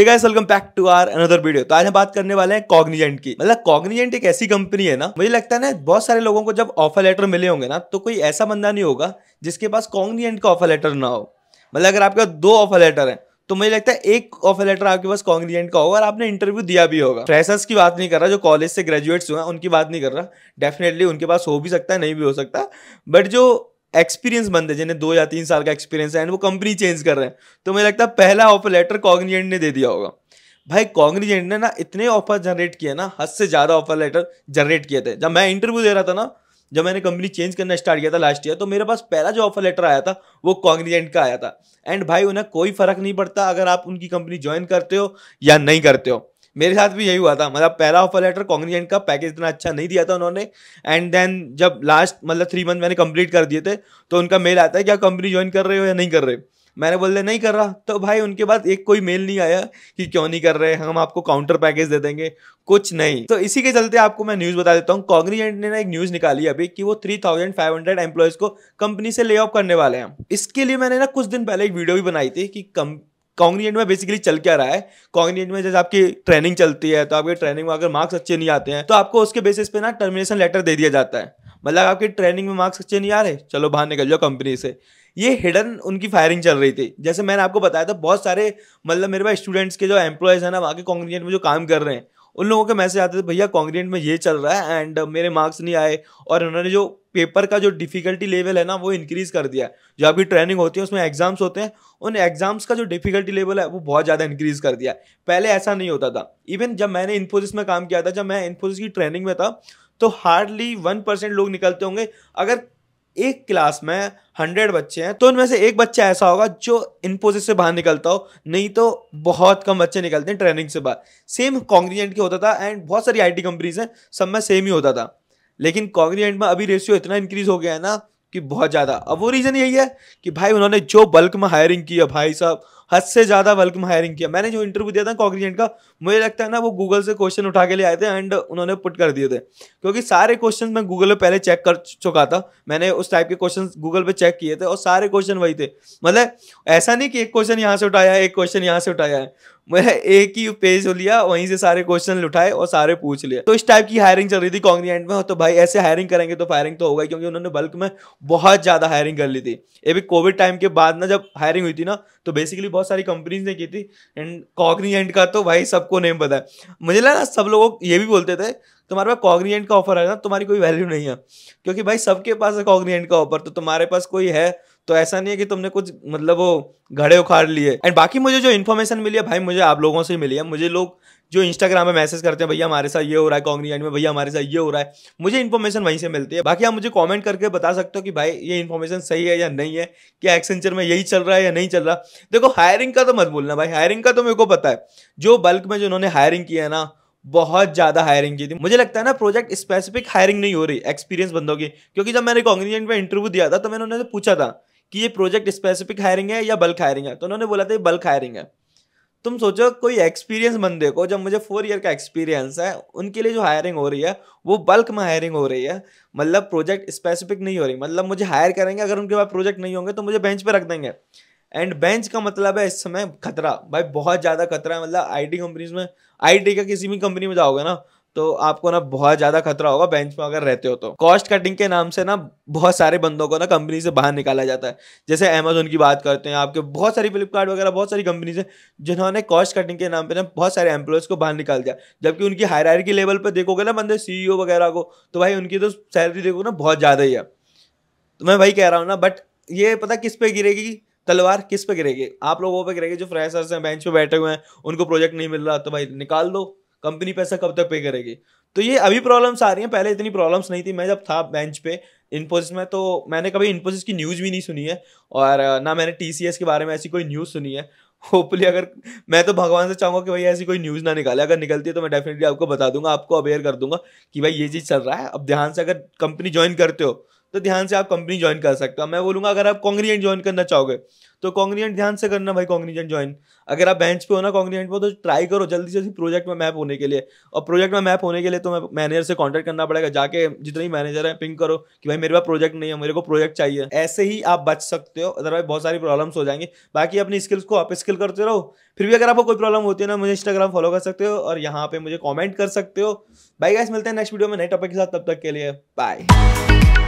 hey guys welcome back to our another video तो आज हम बात करने वाले हैं कॉग्निजेंट की मतलब कॉग्निजेंट एक ऐसी कंपनी है ना मुझे लगता है ना बहुत सारे लोगों को जब ऑफर लेटर मिले होंगे ना तो कोई ऐसा बंदा नहीं होगा जिसके पास कॉग्निजेंट का ऑफर लेटर ना हो मतलब अगर आपके पास दो ऑफर लेटर है तो मुझे लगता है एक ऑफर लेटर आपके पास कॉग्निजेंट का होगा और आपने इंटरव्यू दिया भी होगा फ्रेशर्स की बात नहीं कर रहा जो कॉलेज से ग्रेजुएट्स हुए हैं उनकी बात नहीं कर रहा डेफिनेटली उनके पास हो भी सकता है नहीं भी हो सकता बट जो एक्सपीरियंस बंदे जिन्हें दो या तीन साल का एक्सपीरियंस है एंड वो कंपनी चेंज कर रहे हैं तो मुझे लगता है पहला ऑफर लेटर कॉग्निजेंट ने दे दिया होगा भाई कॉग्निजेंट ने ना इतने ऑफर जनरेट किए ना हद से ज़्यादा ऑफर लेटर जनरेट किए थे जब मैं इंटरव्यू दे रहा था ना जब मैंने कंपनी चेंज करना स्टार्ट किया था लास्ट ईयर तो मेरे पास पहला जो ऑफर लेटर आया था वो कॉग्निजेंट का आया था एंड भाई उन्हें कोई फर्क नहीं पड़ता अगर आप उनकी कंपनी ज्वाइन करते हो या नहीं करते हो मेरे साथ भी यही हुआ था मतलब पहला ऑफर लेटर कॉन्ग्रीजेंट का पैकेज इतना अच्छा नहीं दिया था उन्होंने एंड देन जब लास्ट मतलब थ्री मंथ मैंने कंप्लीट कर दिए थे तो उनका मेल आता है क्या कंपनी ज्वाइन कर रहे हो या नहीं कर रहे मैंने बोल दिया नहीं कर रहा तो भाई उनके बाद एक कोई मेल नहीं आया कि क्यों नहीं कर रहे हम आपको काउंटर पैकेज दे देंगे कुछ नहीं तो इसी के चलते आपको मैं न्यूज़ बता देता हूँ कॉग्निजेंट ने ना एक न्यूज़ निकाली अभी कि वो 3,500 एम्प्लॉयज़ को कंपनी से ले ऑफ करने वाले हैं इसके लिए मैंने ना कुछ दिन पहले एक वीडियो भी बनाई थी कि कॉन्ग्रीनेट में बेसिकली चल क्या रहा है कॉन्ग्रीनेट में जैसे आपकी ट्रेनिंग चलती है तो आपके ट्रेनिंग में अगर मार्क्स अच्छे नहीं आते हैं तो आपको उसके बेसिस पे ना टर्मिनेशन लेटर दे दिया जाता है मतलब आपकी ट्रेनिंग में मार्क्स अच्छे नहीं आ रहे चलो बाहर निकल जाओ कंपनी से ये हिडन उनकी फायरिंग चल रही थी जैसे मैंने आपको बताया था बहुत सारे मतलब मेरे पास स्टूडेंट्स के जो एम्प्लॉयज़ हैं ना वहाँ के कॉन्ग्रीनेट में जो काम कर रहे हैं उन लोगों के मैसेज आते थे भैया कॉन्ग्रीट में ये चल रहा है एंड मेरे मार्क्स नहीं आए और उन्होंने जो पेपर का जो डिफिकल्टी लेवल है ना वो इंक्रीज़ कर दिया जो आपकी ट्रेनिंग होती है उसमें एग्जाम्स होते हैं उन एग्जाम्स का जो डिफिकल्टी लेवल है वो बहुत ज़्यादा इंक्रीज़ कर दिया पहले ऐसा नहीं होता था इवन जब मैंने इन्फोसिस में काम किया था जब मैं इन्फोसिस की ट्रेनिंग में था तो हार्डली वन परसेंट लोग निकलते होंगे अगर एक क्लास में हंड्रेड बच्चे हैं तो उनमें से एक बच्चा ऐसा होगा जो इन पोजिस से बाहर निकलता हो नहीं तो बहुत कम बच्चे निकलते हैं ट्रेनिंग से बाहर सेम कॉन्ग्रीजेंट के होता था एंड बहुत सारी टी कंपनीज हैं सब में सेम ही होता था लेकिन कॉन्ग्रीजेंट में अभी रेशियो इतना इंक्रीज हो गया है ना कि बहुत ज़्यादा अब वो रीज़न यही है कि भाई उन्होंने जो बल्क में हायरिंग की है भाई साहब हद से ज़्यादा वेलकम हायरिंग किया मैंने जो इंटरव्यू दिया था कॉग्रीजेंट का मुझे लगता है ना वो गूगल से क्वेश्चन उठा के ले आए थे एंड उन्होंने पुट कर दिए थे क्योंकि सारे क्वेश्चन मैं गूगल पर पहले चेक कर चुका था मैंने उस टाइप के क्वेश्चन गूगल पर चेक किए थे और सारे क्वेश्चन वही थे मतलब ऐसा नहीं कि एक क्वेश्चन यहाँ से उठाया है एक क्वेश्चन यहाँ से उठाया है मैंने एक ही पेज तो लिया वहीं से सारे क्वेश्चन उठाए और सारे पूछ लिए तो इस टाइप की हायरिंग चल रही थी कॉन्ग्रीजेंट में तो भाई ऐसे हायरिंग करेंगे तो फायरिंग तो होगा क्योंकि उन्होंने बल्क में बहुत ज़्यादा हायरिंग कर ली थी ये भी कोविड टाइम के बाद ना जब हायरिंग हुई थी ना तो बेसिकली बहुत बहुत सारी कंपनीज ने की थी एंड कॉग्निजेंट का तो भाई सबको नेम पता है मुझे लगा सब लोग ये भी बोलते थे तुम्हारे पास कॉग्रीएंट का ऑफर ना तुम्हारी कोई वैल्यू नहीं है क्योंकि भाई सबके पास है कॉग्निजेंट का ऑफर तो तुम्हारे पास कोई है तो ऐसा नहीं है कि तुमने कुछ मतलब वो घड़े उखाड़ लिए एंड बाकी मुझे जो इन्फॉर्मेशन मिली है भाई मुझे आप लोगों से ही मिली है मुझे लोग जो इंस्टाग्राम में मैसेज करते हैं भैया हमारे साथ ये हो रहा है कॉन्ग्रीएंट में भैया हमारे साथ ये हो रहा है मुझे इन्फॉर्मेशन वहीं से मिलती है बाकी आप मुझे कमेंट करके बता सकते हो कि भाई ये इन्फॉर्मेशन सही है या नहीं है क्या एक्सेंचर में यही चल रहा है या नहीं चल रहा देखो हायरिंग का तो मत बोलना भाई हायरिंग का तो मेरे को पता है जो बल्क में जो उन्होंने हायरिंग किया है ना बहुत ज्यादा हायरिंग की थी मुझे लगता है ना प्रोजेक्ट स्पेसिफिक हायरिंग नहीं हो रही एक्सपीरियंस बंदों की क्योंकि जब मैंने कॉन्ग्रीजेंट में इंटरव्यू दिया था तो मैंने उन्होंने पूछा था कि ये प्रोजेक्ट स्पेसिफिक हायरिंग है या बल्क हायरिंग है तो उन्होंने बोला था ये बल्क हायरिंग है तुम सोचो कोई एक्सपीरियंस बंदे को जब मुझे फोर ईयर का एक्सपीरियंस है उनके लिए जो हायरिंग हो रही है वो बल्क में हायरिंग हो रही है मतलब प्रोजेक्ट स्पेसिफिक नहीं हो रही मतलब मुझे हायर करेंगे अगर उनके पास प्रोजेक्ट नहीं होंगे तो मुझे बेंच पर रख देंगे एंड बेंच का मतलब है इस समय खतरा भाई बहुत ज़्यादा खतरा है मतलब आई कंपनीज में आई का किसी भी कंपनी में जाओगे ना तो आपको ना बहुत ज्यादा खतरा होगा बेंच में अगर रहते हो तो कॉस्ट कटिंग के नाम से ना बहुत सारे बंदों को ना कंपनी से बाहर निकाला जाता है जैसे अमेजोन की बात करते हैं आपके बहुत सारी फ्लिपकार्ट वगैरह बहुत सारी कंपनीज है जिन्होंने कॉस्ट कटिंग के नाम पर ना बहुत सारे एम्प्लॉयज़ को बाहर निकाल दिया जबकि उनकी हायर की लेवल पर देखोगे ना बंदे सी वगैरह को तो भाई उनकी तो सैलरी देखोगे ना बहुत ज़्यादा ही है तो मैं वही कह रहा हूँ ना बट ये पता किस पे गिरेगी तलवार किस पे गिरेगी आप लोगों पे गिरेगी जो फ्रेशर्स हैं बेंच पे बैठे हुए हैं उनको प्रोजेक्ट नहीं मिल रहा तो भाई निकाल दो कंपनी पैसा कब तक पे करेगी तो ये अभी प्रॉब्लम्स आ रही हैं पहले इतनी प्रॉब्लम्स नहीं थी मैं जब था बेंच पे इन्फोसिस में तो मैंने कभी इन्फोसिस की न्यूज़ भी नहीं सुनी है और ना मैंने टी के बारे में ऐसी कोई न्यूज़ सुनी है होपफुली अगर मैं तो भगवान से चाहूँगा कि भाई ऐसी कोई न्यूज़ ना निकाले अगर निकलती है तो मैं डेफिनेटली आपको बता दूंगा आपको अवेयर कर दूंगा कि भाई ये चीज़ चल रहा है अब ध्यान से अगर कंपनी ज्वाइन करते हो तो ध्यान से आप कंपनी ज्वाइन कर सकते हो मैं बोलूँगा अगर आप कॉन्ग्रीएंट ज्वाइन करना चाहोगे तो कॉन्ग्रीजेंट ध्यान से करना भाई कॉन्ग्रीजेंट ज्वाइन अगर आप बेंच पे हो ना कॉन्ग्रीजेंट पे तो ट्राई करो जल्दी से जल्दी प्रोजेक्ट में मैप होने के लिए और प्रोजेक्ट में मैप होने के लिए तो मैनेजर से कॉन्टेक्ट करना पड़ेगा जाके जितने मैनेजर है पिंक करो कि भाई मेरे पास प्रोजेक्ट नहीं है मेरे को प्रोजेक्ट चाहिए ऐसे ही आप बच सकते हो अदरवाइज बहुत सारी प्रॉब्लम्स हो जाएंगी बाकी अपनी स्किल्स को आप स्किल करते रहो फिर भी अगर आपको कोई प्रॉब्लम होती है ना मुझे इंस्टाग्राम फॉलो कर सकते हो और यहाँ पे मुझे कॉमेंट कर सकते हो बाई गैस मिलते हैं नेक्स्ट वीडियो में नए टॉपिक के साथ तब तक के लिए बाय